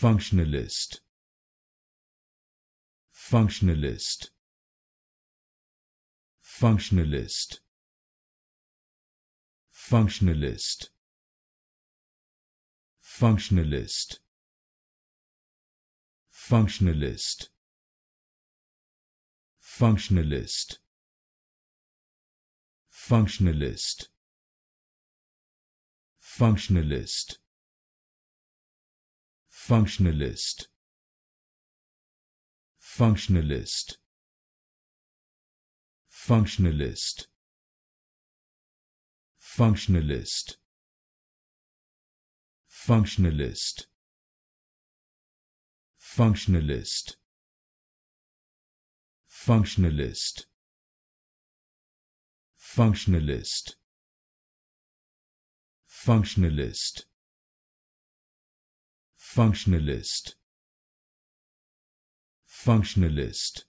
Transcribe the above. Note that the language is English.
functionalist functionalist functionalist functionalist functionalist functionalist functionalist functionalist functionalist functionalist functionalist functionalist functionalist functionalist functionalist functionalist functionalist functionalist functionalist functionalist